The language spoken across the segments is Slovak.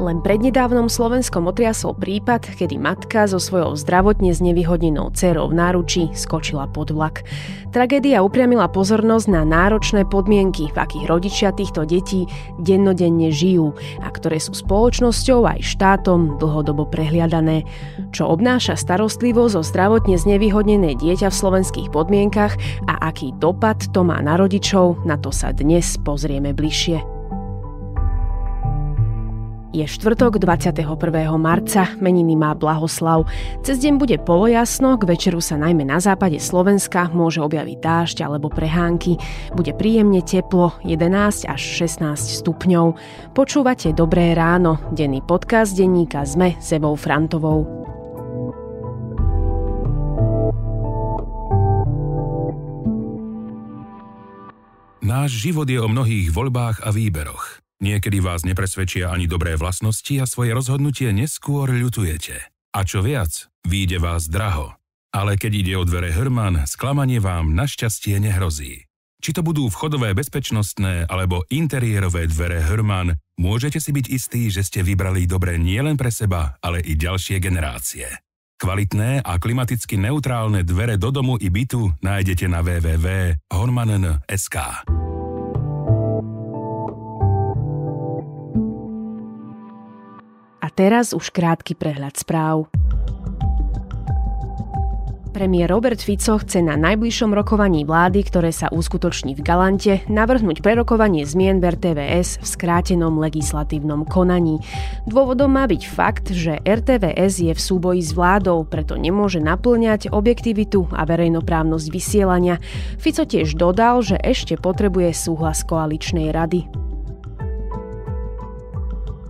Len prednedávnom Slovenskom otriasol prípad, kedy matka so svojou zdravotne znevýhodnenou dcerou v náruči skočila pod vlak. Tragédia upriamila pozornosť na náročné podmienky, v akých rodičia týchto detí dennodenne žijú a ktoré sú spoločnosťou aj štátom dlhodobo prehliadané. Čo obnáša starostlivosť o zdravotne znevýhodnené dieťa v slovenských podmienkach a aký dopad to má na rodičov, na to sa dnes pozrieme bližšie. Je štvrtok 21. marca, meniny má Blahoslav. Cez deň bude polojasno, k večeru sa najmä na západe Slovenska môže objaviť dážď alebo prehánky. Bude príjemne teplo, 11 až 16 stupňov. Počúvate Dobré ráno, denný podcast denníka Sme sebou Frantovou. Náš život je o mnohých voľbách a výberoch – Niekedy vás nepresvedčia ani dobré vlastnosti a svoje rozhodnutie neskôr ľutujete. A čo viac, výjde vás draho. Ale keď ide o dvere Hrman, sklamanie vám našťastie nehrozí. Či to budú vchodové bezpečnostné alebo interiérové dvere Hrman, môžete si byť istí, že ste vybrali dobre nielen pre seba, ale i ďalšie generácie. Kvalitné a klimaticky neutrálne dvere do domu i bytu nájdete na www.hormanen.sk. teraz už krátky prehľad správ. Premiér Robert Fico chce na najbližšom rokovaní vlády, ktoré sa uskutoční v Galante, navrhnúť prerokovanie zmien v RTVS v skrátenom legislatívnom konaní. Dôvodom má byť fakt, že RTVS je v súboji s vládou, preto nemôže naplňať objektivitu a verejnoprávnosť vysielania. Fico tiež dodal, že ešte potrebuje súhlas koaličnej rady.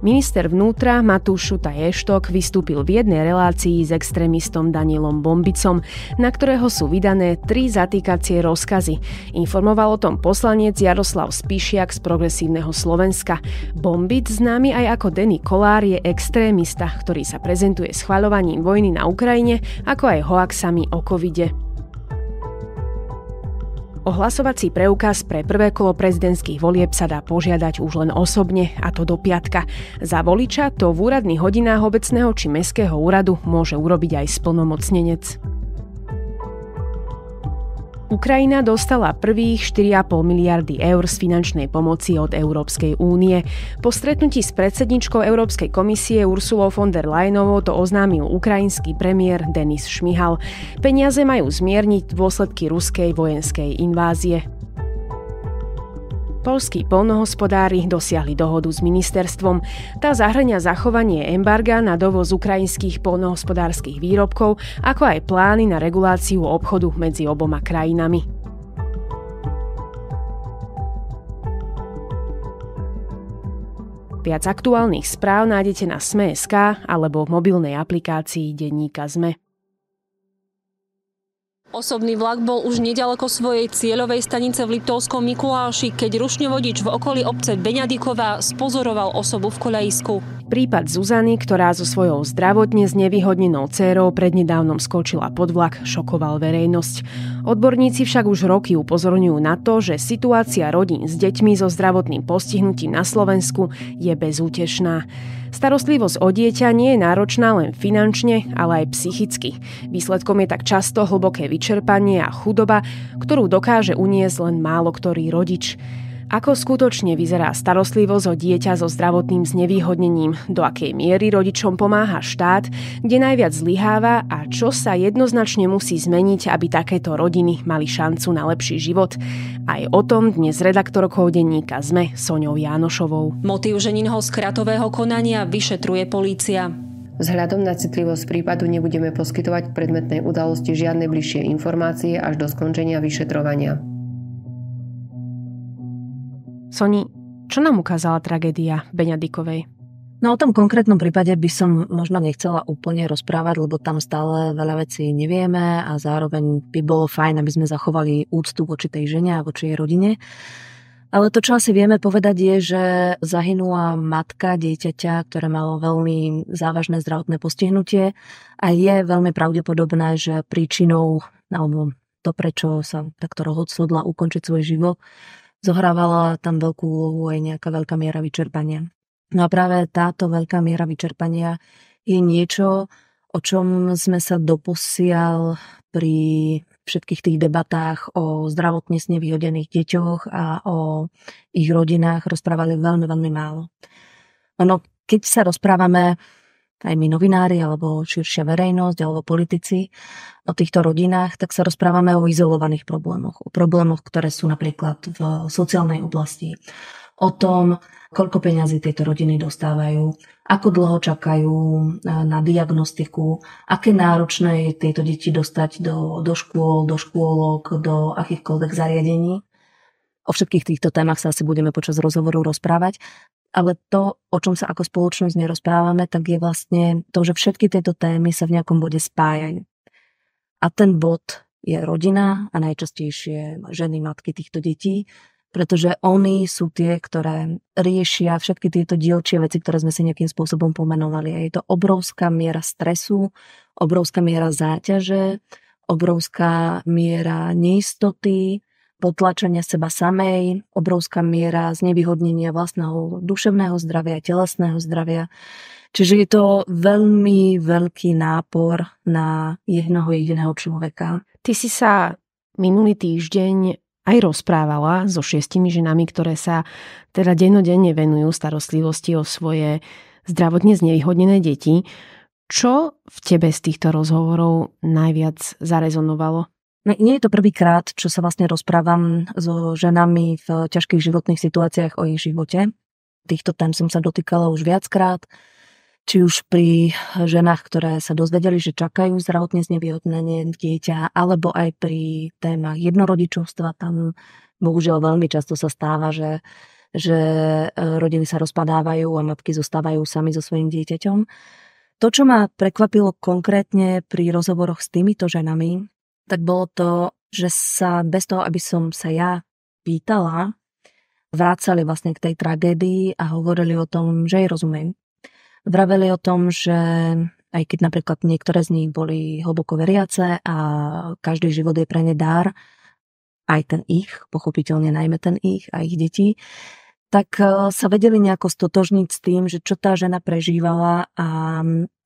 Minister vnútra Matúš Šuta Ještok vystúpil v jednej relácii s extrémistom Danilom Bombicom, na ktorého sú vydané tri zatýkacie rozkazy. Informoval o tom poslanec Jaroslav Spišiak z Progresívneho Slovenska. Bombic, známy aj ako Denny Kolár, je extrémista, ktorý sa prezentuje schvaľovaním vojny na Ukrajine, ako aj hoaxami o covide. O hlasovací preukaz pre prvé kolo prezidentských volieb sa dá požiadať už len osobne, a to do piatka. Za voliča to v úradných hodinách obecného či mestského úradu môže urobiť aj splnomocnenec. Ukrajina dostala prvých 4,5 miliardy eur z finančnej pomoci od Európskej únie. Po stretnutí s predsedničkou Európskej komisie Ursulou von der Leyenovou to oznámil ukrajinský premiér Denis Šmihal. Peniaze majú zmierniť dôsledky ruskej vojenskej invázie. Polskí polnohospodári dosiahli dohodu s ministerstvom. Tá zahrňa zachovanie embarga na dovoz ukrajinských polnohospodárskych výrobkov, ako aj plány na reguláciu obchodu medzi oboma krajinami. Viac aktuálnych správ nájdete na Sme.sk alebo v mobilnej aplikácii Denníka Sme. Osobný vlak bol už nedaleko svojej cieľovej stanice v Liptovskom Mikuláši, keď rušňovodič v okolí obce Beňadiková spozoroval osobu v kolejisku. Prípad Zuzany, ktorá so svojou zdravotne znevýhodnenou dcérou prednedávnom skočila pod vlak, šokoval verejnosť. Odborníci však už roky upozorňujú na to, že situácia rodín s deťmi so zdravotným postihnutím na Slovensku je bezútešná. Starostlivosť o dieťa nie je náročná len finančne, ale aj psychicky. Výsledkom je tak často hlboké vyčerpanie a chudoba, ktorú dokáže uniesť len málo ktorý rodič. Ako skutočne vyzerá starostlivosť o dieťa so zdravotným znevýhodnením, do akej miery rodičom pomáha štát, kde najviac zlyháva a čo sa jednoznačne musí zmeniť, aby takéto rodiny mali šancu na lepší život. Aj o tom dnes redaktorkou denníka ZME Soňou Jánošovou. Motív ženinho kratového konania vyšetruje polícia. Vzhľadom na citlivosť prípadu nebudeme poskytovať predmetnej udalosti žiadne bližšie informácie až do skončenia vyšetrovania. Soni, čo nám ukázala tragédia Beňadikovej? No o tom konkrétnom prípade by som možno nechcela úplne rozprávať, lebo tam stále veľa vecí nevieme a zároveň by bolo fajn, aby sme zachovali úctu voči tej žene a voči jej rodine. Ale to, čo asi vieme povedať, je, že zahynula matka dieťaťa, ktoré malo veľmi závažné zdravotné postihnutie a je veľmi pravdepodobné, že príčinou, alebo to, prečo sa takto rozhodla ukončiť svoj život, zohrávala tam veľkú úlohu aj nejaká veľká miera vyčerpania. No a práve táto veľká miera vyčerpania je niečo, o čom sme sa doposiaľ pri všetkých tých debatách o zdravotne nevyhodených deťoch a o ich rodinách rozprávali veľmi, veľmi málo. No, keď sa rozprávame aj my novinári, alebo širšia verejnosť, alebo politici o týchto rodinách, tak sa rozprávame o izolovaných problémoch. O problémoch, ktoré sú napríklad v sociálnej oblasti. O tom, koľko peňazí tieto rodiny dostávajú, ako dlho čakajú e, na diagnostiku, aké náročné je tieto deti dostať do, do škôl, do škôlok, do akýchkoľvek zariadení. O všetkých týchto témach sa asi budeme počas rozhovoru rozprávať, ale to, o čom sa ako spoločnosť nerozprávame, tak je vlastne to, že všetky tieto témy sa v nejakom bode spájajú. A ten bod je rodina a najčastejšie ženy, matky týchto detí, pretože oni sú tie, ktoré riešia všetky tieto dielčie veci, ktoré sme si nejakým spôsobom pomenovali. A je to obrovská miera stresu, obrovská miera záťaže, obrovská miera neistoty, potlačenia seba samej, obrovská miera znevýhodnenia vlastného duševného zdravia, telesného zdravia. Čiže je to veľmi veľký nápor na jednoho jediného človeka. Ty si sa minulý týždeň aj rozprávala so šiestimi ženami, ktoré sa teda dennodenne venujú starostlivosti o svoje zdravotne znevýhodnené deti. Čo v tebe z týchto rozhovorov najviac zarezonovalo? No, nie je to prvýkrát, čo sa vlastne rozprávam so ženami v ťažkých životných situáciách o ich živote. Týchto tém som sa dotýkala už viackrát, či už pri ženách, ktoré sa dozvedeli, že čakajú zdravotne znevýhodnenie dieťa, alebo aj pri témach jednorodičovstva. Tam bohužiaľ veľmi často sa stáva, že, že e, rodiny sa rozpadávajú a matky zostávajú sami so svojím dieťaťom. To, čo ma prekvapilo konkrétne pri rozhovoroch s týmito ženami, tak bolo to, že sa bez toho, aby som sa ja pýtala, vrácali vlastne k tej tragédii a hovorili o tom, že jej rozumiem. Vraveli o tom, že aj keď napríklad niektoré z nich boli hlboko veriace a každý život je pre ne dar, aj ten ich, pochopiteľne najmä ten ich a ich detí, tak e, sa vedeli nejako stotožniť s tým, že čo tá žena prežívala a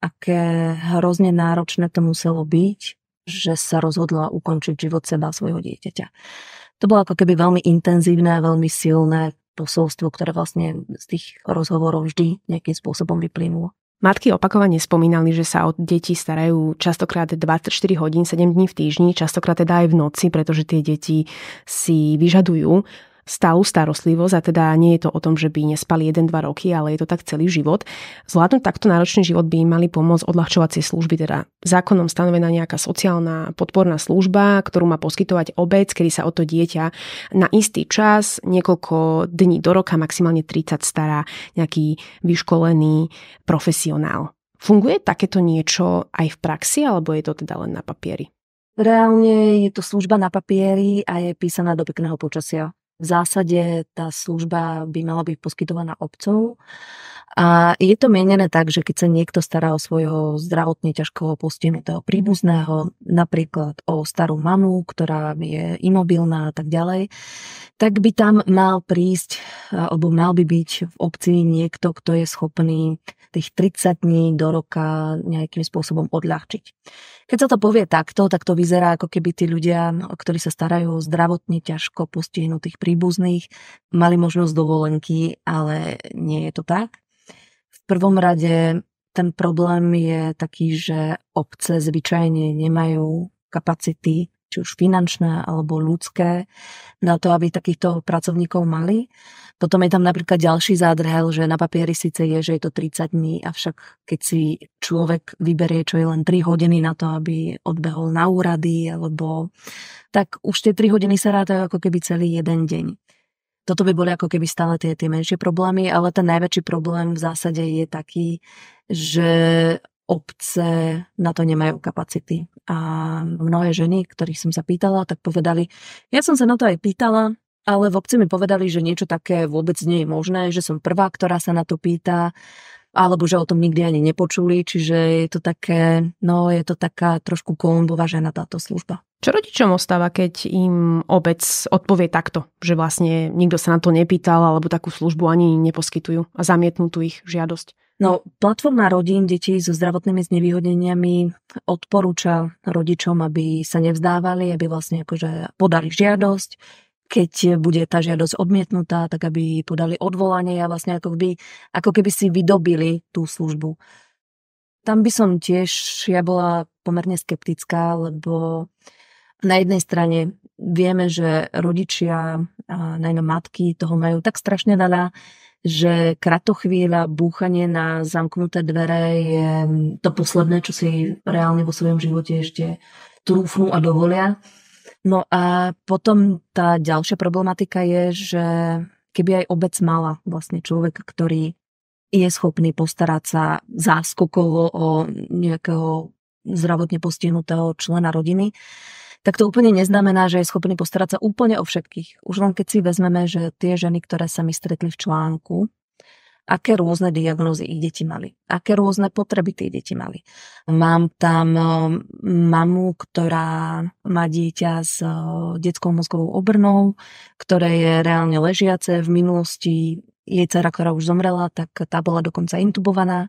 aké hrozne náročné to muselo byť že sa rozhodla ukončiť život seba svojho dieťaťa. To bolo ako keby veľmi intenzívne, veľmi silné posolstvo, ktoré vlastne z tých rozhovorov vždy nejakým spôsobom vyplynulo. Matky opakovane spomínali, že sa o deti starajú častokrát 24 hodín, 7 dní v týždni, častokrát teda aj v noci, pretože tie deti si vyžadujú stálu starostlivosť a teda nie je to o tom, že by nespali 1-2 roky, ale je to tak celý život. Zvládnuť takto náročný život by im mali pomôcť odľahčovacie služby, teda zákonom stanovená nejaká sociálna podporná služba, ktorú má poskytovať obec, kedy sa o to dieťa na istý čas, niekoľko dní do roka, maximálne 30 stará nejaký vyškolený profesionál. Funguje takéto niečo aj v praxi, alebo je to teda len na papieri? Reálne je to služba na papieri a je písaná do pekného počasia. V zásade tá služba by mala byť poskytovaná obcov a je to mienené tak, že keď sa niekto stará o svojho zdravotne ťažkoho postihnutého príbuzného, napríklad o starú mamu, ktorá je imobilná a tak ďalej, tak by tam mal prísť, alebo mal by byť v obci niekto, kto je schopný tých 30 dní do roka nejakým spôsobom odľahčiť. Keď sa to povie takto, tak to vyzerá ako keby tí ľudia, ktorí sa starajú o zdravotne ťažko postihnutých príbuzných, mali možnosť dovolenky, ale nie je to tak prvom rade ten problém je taký, že obce zvyčajne nemajú kapacity, či už finančné alebo ľudské, na to, aby takýchto pracovníkov mali. Potom je tam napríklad ďalší zádrhel, že na papieri síce je, že je to 30 dní, avšak keď si človek vyberie, čo je len 3 hodiny na to, aby odbehol na úrady, alebo tak už tie 3 hodiny sa rátajú ako keby celý jeden deň toto by boli ako keby stále tie, tie menšie problémy, ale ten najväčší problém v zásade je taký, že obce na to nemajú kapacity. A mnohé ženy, ktorých som sa pýtala, tak povedali, ja som sa na to aj pýtala, ale v obci mi povedali, že niečo také vôbec nie je možné, že som prvá, ktorá sa na to pýta alebo že o tom nikdy ani nepočuli, čiže je to také, no je to taká trošku žena táto služba. Čo rodičom ostáva, keď im obec odpovie takto, že vlastne nikto sa na to nepýtal alebo takú službu ani neposkytujú a zamietnú tú ich žiadosť? No, platforma rodín detí so zdravotnými znevýhodneniami odporúča rodičom, aby sa nevzdávali, aby vlastne akože podali žiadosť, keď bude tá žiadosť odmietnutá, tak aby podali odvolanie a vlastne ako keby, ako keby si vydobili tú službu. Tam by som tiež, ja bola pomerne skeptická, lebo na jednej strane vieme, že rodičia, najmä matky, toho majú tak strašne veľa, že kratochvíľa, búchanie na zamknuté dvere je to posledné, čo si reálne vo svojom živote ešte trúfnú a dovolia. No a potom tá ďalšia problematika je, že keby aj obec mala vlastne človek, ktorý je schopný postarať sa záskokovo o nejakého zdravotne postihnutého člena rodiny, tak to úplne neznamená, že je schopný postarať sa úplne o všetkých. Už len keď si vezmeme, že tie ženy, ktoré sa mi stretli v článku, aké rôzne diagnózy ich deti mali, aké rôzne potreby tie deti mali. Mám tam eh, mamu, ktorá má dieťa s eh, detskou mozgovou obrnou, ktoré je reálne ležiace v minulosti. Jej dcera, ktorá už zomrela, tak tá bola dokonca intubovaná.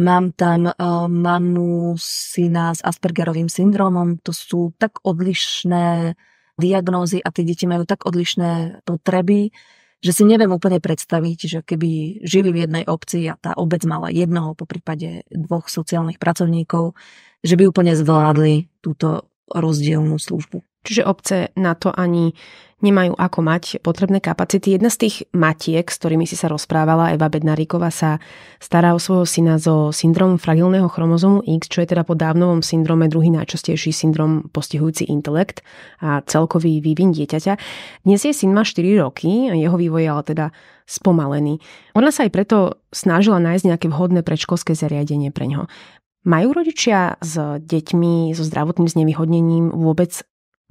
Mám tam eh, mamu syna s Aspergerovým syndromom. To sú tak odlišné diagnózy a tie deti majú tak odlišné potreby, že si neviem úplne predstaviť, že keby žili v jednej obci a tá obec mala jednoho, po prípade dvoch sociálnych pracovníkov, že by úplne zvládli túto rozdielnú službu. Čiže obce na to ani nemajú ako mať potrebné kapacity. Jedna z tých matiek, s ktorými si sa rozprávala, Eva Bednaríková, sa stará o svojho syna so syndromom fragilného chromozomu X, čo je teda po dávnovom syndrome druhý najčastejší syndrom postihujúci intelekt a celkový vývin dieťaťa. Dnes je syn má 4 roky, jeho vývoj je ale teda spomalený. Ona sa aj preto snažila nájsť nejaké vhodné predškolské zariadenie pre ňo. Majú rodičia s deťmi so zdravotným znevýhodnením vôbec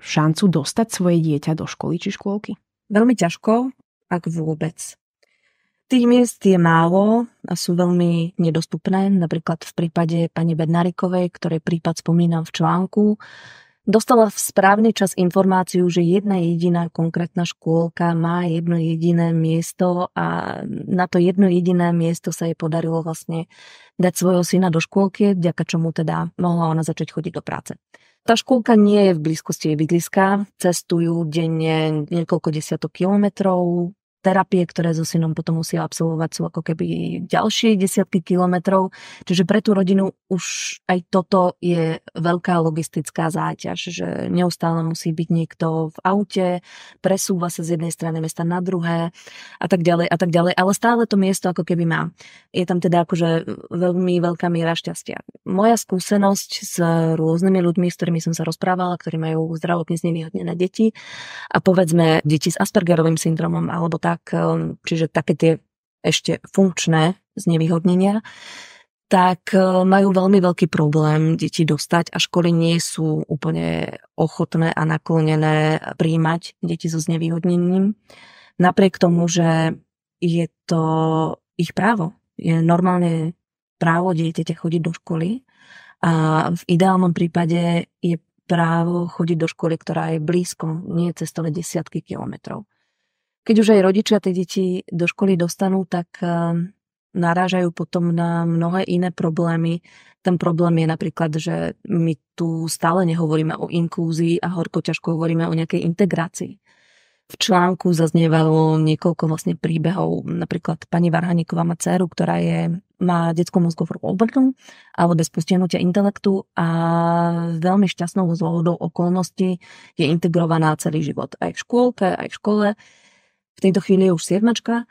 šancu dostať svoje dieťa do školy či škôlky? Veľmi ťažko, ak vôbec. Tých miest je málo a sú veľmi nedostupné. Napríklad v prípade pani Bednarikovej, ktorej prípad spomínam v článku, dostala v správny čas informáciu, že jedna jediná konkrétna škôlka má jedno jediné miesto a na to jedno jediné miesto sa jej podarilo vlastne dať svojho syna do škôlky, vďaka čomu teda mohla ona začať chodiť do práce. Tá škôlka nie je v blízkosti jej bydliska, cestujú denne niekoľko desiatok kilometrov, terapie, ktoré so synom potom musia absolvovať, sú ako keby ďalšie desiatky kilometrov. Čiže pre tú rodinu už aj toto je veľká logistická záťaž, že neustále musí byť niekto v aute, presúva sa z jednej strany mesta na druhé a tak ďalej a tak ďalej. Ale stále to miesto ako keby má. Je tam teda akože veľmi veľká miera šťastia. Moja skúsenosť s rôznymi ľuďmi, s ktorými som sa rozprávala, ktorí majú zdravotne znevýhodnené deti a povedzme deti s Aspergerovým syndromom alebo tá tak, um, čiže také tie ešte funkčné znevýhodnenia, tak uh, majú veľmi veľký problém deti dostať a školy nie sú úplne ochotné a naklonené príjmať deti so znevýhodnením. Napriek tomu, že je to ich právo. Je normálne právo dieťaťa chodiť do školy a v ideálnom prípade je právo chodiť do školy, ktorá je blízko, nie cez desiatky kilometrov keď už aj rodičia tie deti do školy dostanú, tak eh, narážajú potom na mnohé iné problémy. Ten problém je napríklad, že my tu stále nehovoríme o inklúzii a horko ťažko hovoríme o nejakej integrácii. V článku zaznievalo niekoľko vlastne príbehov. Napríklad pani Varhaníková má dceru, ktorá je, má detskú mozgovú obrnu alebo bez postihnutia intelektu a veľmi šťastnou zhodou okolností je integrovaná celý život. Aj v škôlke, aj v škole v tejto chvíli je už siedmačka,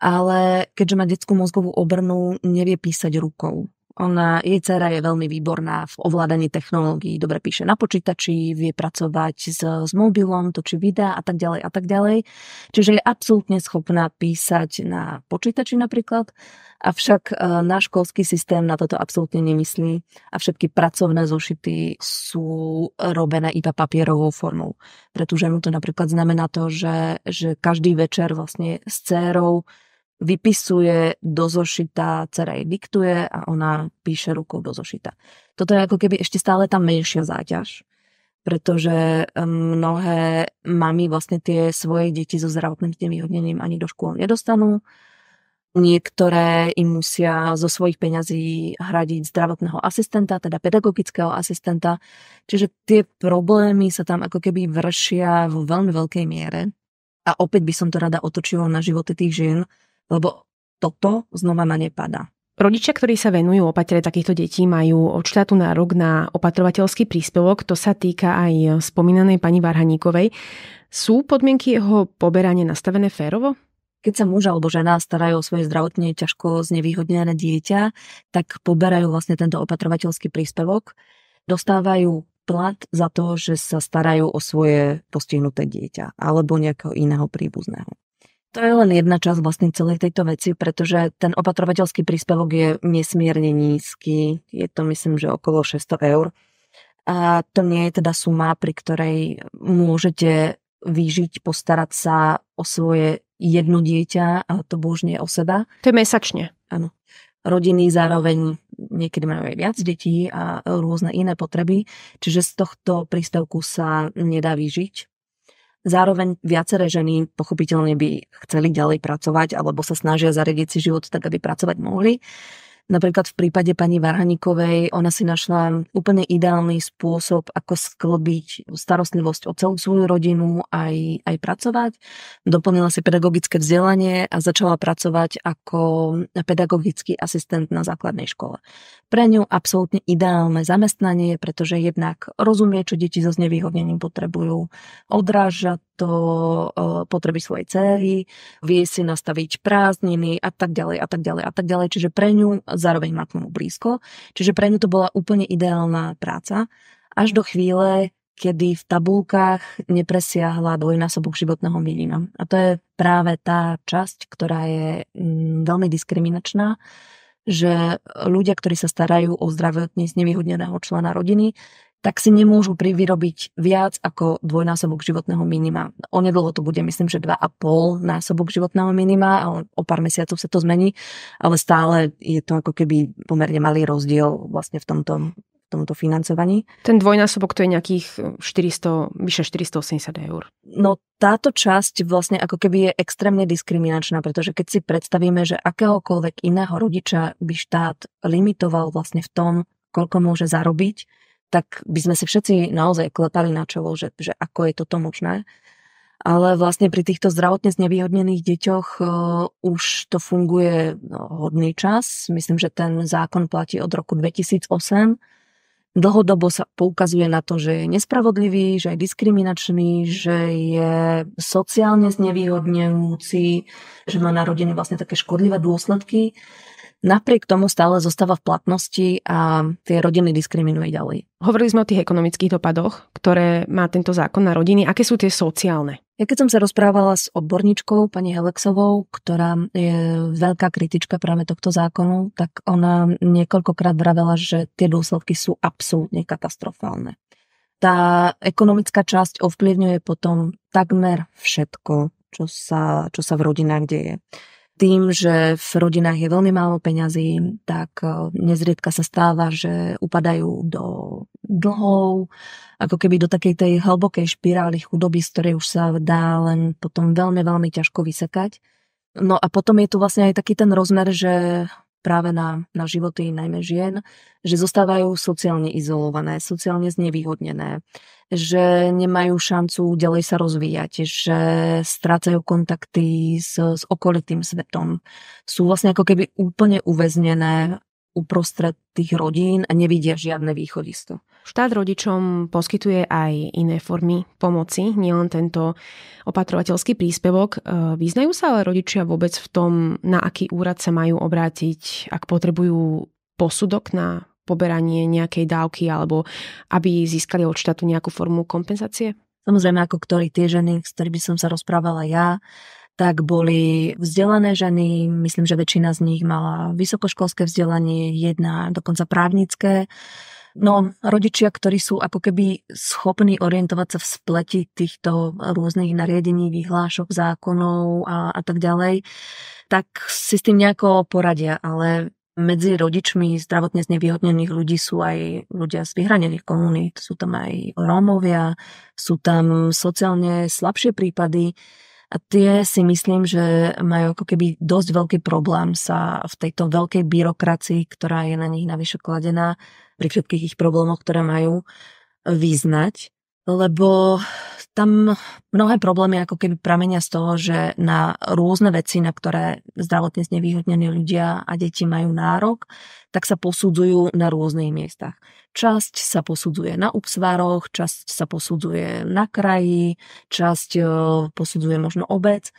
ale keďže má detskú mozgovú obrnu, nevie písať rukou. Ona, jej dcera je veľmi výborná v ovládaní technológií, dobre píše na počítači, vie pracovať s, s mobilom, točí videá a tak ďalej a tak ďalej. Čiže je absolútne schopná písať na počítači napríklad, avšak e, náš školský systém na toto absolútne nemyslí a všetky pracovné zošity sú robené iba papierovou formou. Pretože mu to napríklad znamená to, že, že každý večer vlastne s dcerou vypisuje do zošita, dcera jej diktuje a ona píše rukou do zošita. Toto je ako keby ešte stále tá menšia záťaž, pretože ehm, mnohé mami vlastne tie svoje deti so zdravotným znevýhodnením ani do škôl nedostanú. Niektoré im musia zo svojich peňazí hradiť zdravotného asistenta, teda pedagogického asistenta. Čiže tie problémy sa tam ako keby vršia vo veľmi veľkej miere. A opäť by som to rada otočila na životy tých žien, lebo toto znova na ne padá. Rodičia, ktorí sa venujú opatre takýchto detí, majú od štátu nárok na opatrovateľský príspevok. To sa týka aj spomínanej pani Varhaníkovej. Sú podmienky jeho poberania nastavené férovo? Keď sa muž alebo žena starajú o svoje zdravotne ťažko znevýhodnené dieťa, tak poberajú vlastne tento opatrovateľský príspevok. Dostávajú plat za to, že sa starajú o svoje postihnuté dieťa alebo nejakého iného príbuzného. To je len jedna časť vlastne celej tejto veci, pretože ten opatrovateľský príspevok je nesmierne nízky. Je to myslím, že okolo 600 eur. A to nie je teda suma, pri ktorej môžete vyžiť, postarať sa o svoje jedno dieťa, a to božne o seba. To je mesačne. Áno. Rodiny zároveň niekedy majú aj viac detí a rôzne iné potreby, čiže z tohto príspevku sa nedá vyžiť. Zároveň viaceré ženy pochopiteľne by chceli ďalej pracovať alebo sa snažia zariadiť si život tak, aby pracovať mohli. Napríklad v prípade pani Varhanikovej, ona si našla úplne ideálny spôsob, ako sklbiť starostlivosť o celú svoju rodinu aj, aj pracovať. Doplnila si pedagogické vzdelanie a začala pracovať ako pedagogický asistent na základnej škole. Pre ňu absolútne ideálne zamestnanie, pretože jednak rozumie, čo deti so znevýhodnením potrebujú, odráža to e, potreby svojej céry, vie si nastaviť prázdniny a tak ďalej a tak ďalej a tak ďalej. Čiže pre ňu zároveň má k tomu blízko. Čiže pre ňu to bola úplne ideálna práca. Až do chvíle, kedy v tabulkách nepresiahla dvojnásobok životného minima. A to je práve tá časť, ktorá je mm, veľmi diskriminačná, že ľudia, ktorí sa starajú o zdravotne znevýhodneného člena rodiny, tak si nemôžu privyrobiť viac ako dvojnásobok životného minima. Onedlho to bude, myslím, že 2,5 násobok životného minima, ale o pár mesiacov sa to zmení, ale stále je to ako keby pomerne malý rozdiel vlastne v tomto tomuto financovaní. Ten dvojnásobok to je nejakých 400, vyše 480 eur. No táto časť vlastne ako keby je extrémne diskriminačná, pretože keď si predstavíme, že akéhokoľvek iného rodiča by štát limitoval vlastne v tom, koľko môže zarobiť, tak by sme si všetci naozaj klepali na čelo, že, že ako je toto možné. Ale vlastne pri týchto zdravotne znevýhodnených deťoch uh, už to funguje no, hodný čas. Myslím, že ten zákon platí od roku 2008. Dlhodobo sa poukazuje na to, že je nespravodlivý, že je diskriminačný, že je sociálne znevýhodňujúci, že má na rodiny vlastne také škodlivé dôsledky. Napriek tomu stále zostáva v platnosti a tie rodiny diskriminuje ďalej. Hovorili sme o tých ekonomických dopadoch, ktoré má tento zákon na rodiny. Aké sú tie sociálne? Ja keď som sa rozprávala s odborníčkou, pani Helexovou, ktorá je veľká kritička práve tohto zákonu, tak ona niekoľkokrát vravela, že tie dôsledky sú absolútne katastrofálne. Tá ekonomická časť ovplyvňuje potom takmer všetko, čo sa, čo sa v rodinách deje tým, že v rodinách je veľmi málo peňazí, tak e, nezriedka sa stáva, že upadajú do dlhov, ako keby do takej tej hlbokej špirály chudoby, z ktorej už sa dá len potom veľmi, veľmi ťažko vysekať. No a potom je tu vlastne aj taký ten rozmer, že práve na, na životy najmä žien, že zostávajú sociálne izolované, sociálne znevýhodnené, že nemajú šancu ďalej sa rozvíjať, že strácajú kontakty s, s okolitým svetom. Sú vlastne ako keby úplne uväznené uprostred tých rodín a nevidia žiadne východisko. Štát rodičom poskytuje aj iné formy pomoci, nielen tento opatrovateľský príspevok. E, Význajú sa ale rodičia vôbec v tom, na aký úrad sa majú obrátiť, ak potrebujú posudok na poberanie nejakej dávky alebo aby získali od štátu nejakú formu kompenzácie? Samozrejme, ako ktorí tie ženy, s ktorými som sa rozprávala ja, tak boli vzdelané ženy, myslím, že väčšina z nich mala vysokoškolské vzdelanie, jedna dokonca právnické No, rodičia, ktorí sú ako keby schopní orientovať sa v spleti týchto rôznych nariadení, vyhlášok, zákonov a, a tak ďalej, tak si s tým nejako poradia, ale medzi rodičmi zdravotne znevýhodnených ľudí sú aj ľudia z vyhranených komunít, sú tam aj Rómovia, sú tam sociálne slabšie prípady, a tie si myslím, že majú ako keby dosť veľký problém sa v tejto veľkej byrokracii, ktorá je na nich navyše kladená, pri všetkých ich problémoch, ktoré majú, vyznať lebo tam mnohé problémy ako keby pramenia z toho, že na rôzne veci, na ktoré zdravotne znevýhodnení ľudia a deti majú nárok, tak sa posudzujú na rôznych miestach. Časť sa posudzuje na upsvároch, časť sa posudzuje na kraji, časť e, posudzuje možno obec.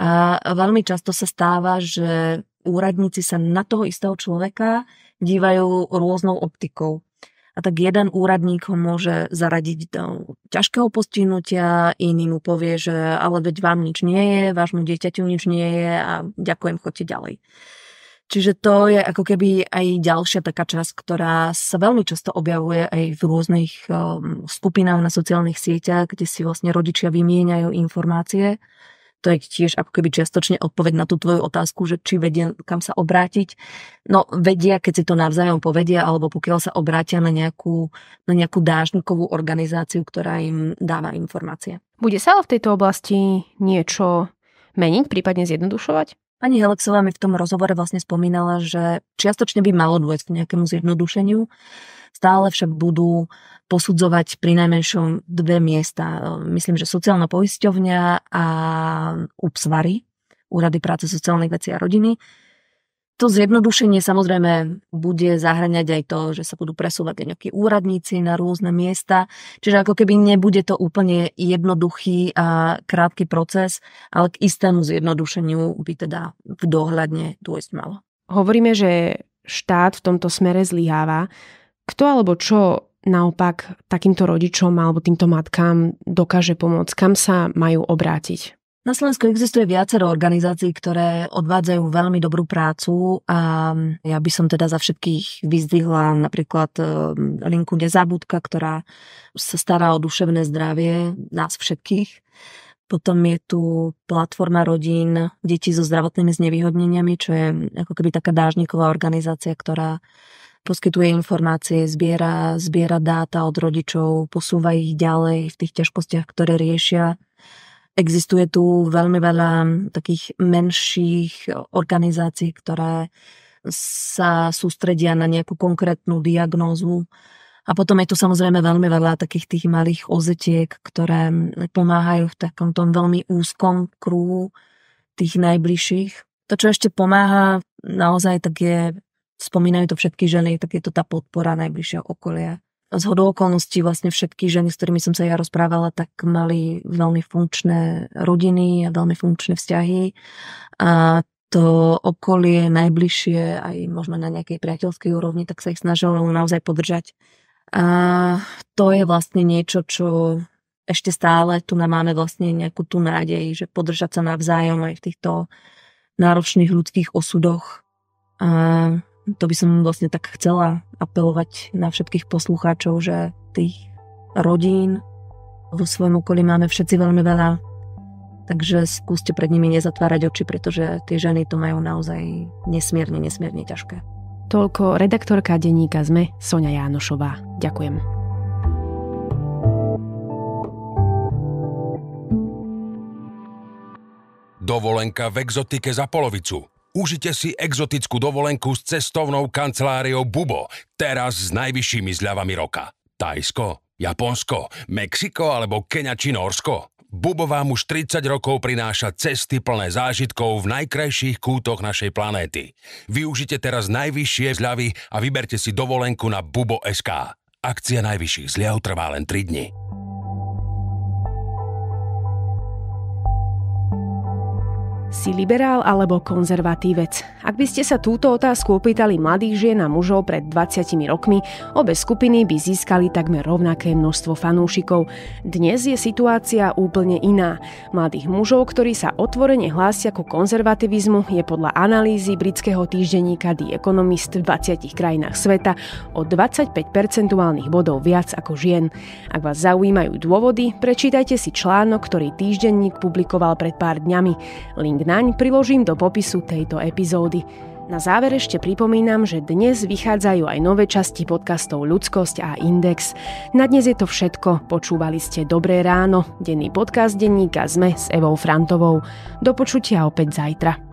A veľmi často sa stáva, že úradníci sa na toho istého človeka dívajú rôznou optikou a tak jeden úradník ho môže zaradiť do ťažkého postihnutia, iný mu povie, že ale veď vám nič nie je, vášmu dieťaťu nič nie je a ďakujem, chodte ďalej. Čiže to je ako keby aj ďalšia taká časť, ktorá sa veľmi často objavuje aj v rôznych um, skupinách na sociálnych sieťach, kde si vlastne rodičia vymieňajú informácie to je tiež ako keby čiastočne odpoveď na tú tvoju otázku, že či vedia, kam sa obrátiť. No vedia, keď si to navzájom povedia, alebo pokiaľ sa obrátia na nejakú, na nejakú dážnikovú organizáciu, ktorá im dáva informácie. Bude sa ale v tejto oblasti niečo meniť, prípadne zjednodušovať? Pani Helexová mi v tom rozhovore vlastne spomínala, že čiastočne by malo dôjsť k nejakému zjednodušeniu, Stále však budú posudzovať pri najmenšom dve miesta. Myslím, že sociálna poisťovňa a UPSVARY, Úrady práce, sociálnych vecí a rodiny. To zjednodušenie samozrejme bude zahraňať aj to, že sa budú presúvať aj nejakí úradníci na rôzne miesta. Čiže ako keby nebude to úplne jednoduchý a krátky proces, ale k istému zjednodušeniu by teda v dohľadne dôjsť malo. Hovoríme, že štát v tomto smere zlyháva. Kto alebo čo naopak takýmto rodičom alebo týmto matkám dokáže pomôcť? Kam sa majú obrátiť? Na Slovensku existuje viacero organizácií, ktoré odvádzajú veľmi dobrú prácu a ja by som teda za všetkých vyzdvihla napríklad eh, linku Nezabudka, ktorá sa stará o duševné zdravie nás všetkých. Potom je tu platforma rodín detí so zdravotnými znevýhodneniami, čo je ako keby taká dážniková organizácia, ktorá poskytuje informácie, zbiera, zbiera dáta od rodičov, posúva ich ďalej v tých ťažkostiach, ktoré riešia. Existuje tu veľmi veľa takých menších organizácií, ktoré sa sústredia na nejakú konkrétnu diagnózu. A potom je tu samozrejme veľmi veľa takých tých malých ozetiek, ktoré pomáhajú v tom veľmi úzkom kruhu tých najbližších. To, čo ešte pomáha naozaj, tak je Spomínajú to všetky ženy, tak je to tá podpora najbližšieho okolia. Z hodou okolností vlastne všetky ženy, s ktorými som sa ja rozprávala, tak mali veľmi funkčné rodiny a veľmi funkčné vzťahy. A to okolie najbližšie, aj možno na nejakej priateľskej úrovni, tak sa ich snažilo naozaj podržať. A to je vlastne niečo, čo ešte stále tu máme vlastne nejakú tú nádej, že podržať sa navzájom aj v týchto náročných ľudských osudoch. A to by som vlastne tak chcela apelovať na všetkých poslucháčov, že tých rodín vo svojom okolí máme všetci veľmi veľa, takže skúste pred nimi nezatvárať oči, pretože tie ženy to majú naozaj nesmierne, nesmierne ťažké. Toľko redaktorka denníka ZME Sonia Jánošová. Ďakujem. Dovolenka v exotike za polovicu. Užite si exotickú dovolenku s cestovnou kanceláriou Bubo, teraz s najvyššími zľavami roka. Tajsko, Japonsko, Mexiko alebo Kenia či Norsko. Bubo vám už 30 rokov prináša cesty plné zážitkov v najkrajších kútoch našej planéty. Využite teraz najvyššie zľavy a vyberte si dovolenku na bubo.sk. Akcia najvyšších zľav trvá len 3 dni. Si liberál alebo konzervatívec? Ak by ste sa túto otázku opýtali mladých žien a mužov pred 20 rokmi, obe skupiny by získali takmer rovnaké množstvo fanúšikov. Dnes je situácia úplne iná. Mladých mužov, ktorí sa otvorene hlásia ku konzervativizmu, je podľa analýzy britského týždenníka The Economist v 20 krajinách sveta o 25 percentuálnych bodov viac ako žien. Ak vás zaujímajú dôvody, prečítajte si článok, ktorý týždenník publikoval pred pár dňami. Link link naň priložím do popisu tejto epizódy. Na záver ešte pripomínam, že dnes vychádzajú aj nové časti podcastov Ľudskosť a Index. Na dnes je to všetko. Počúvali ste Dobré ráno, denný podcast denníka ZME s Evou Frantovou. Do počutia opäť zajtra.